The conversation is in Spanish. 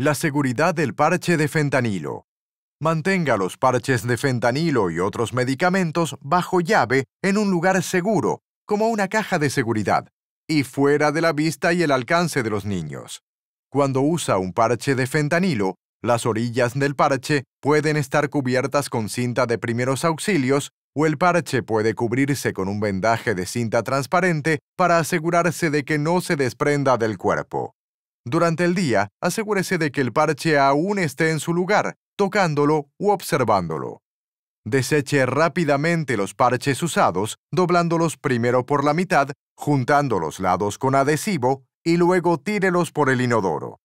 La seguridad del parche de fentanilo. Mantenga los parches de fentanilo y otros medicamentos bajo llave en un lugar seguro, como una caja de seguridad, y fuera de la vista y el alcance de los niños. Cuando usa un parche de fentanilo, las orillas del parche pueden estar cubiertas con cinta de primeros auxilios o el parche puede cubrirse con un vendaje de cinta transparente para asegurarse de que no se desprenda del cuerpo. Durante el día, asegúrese de que el parche aún esté en su lugar, tocándolo u observándolo. Deseche rápidamente los parches usados, doblándolos primero por la mitad, juntando los lados con adhesivo y luego tírelos por el inodoro.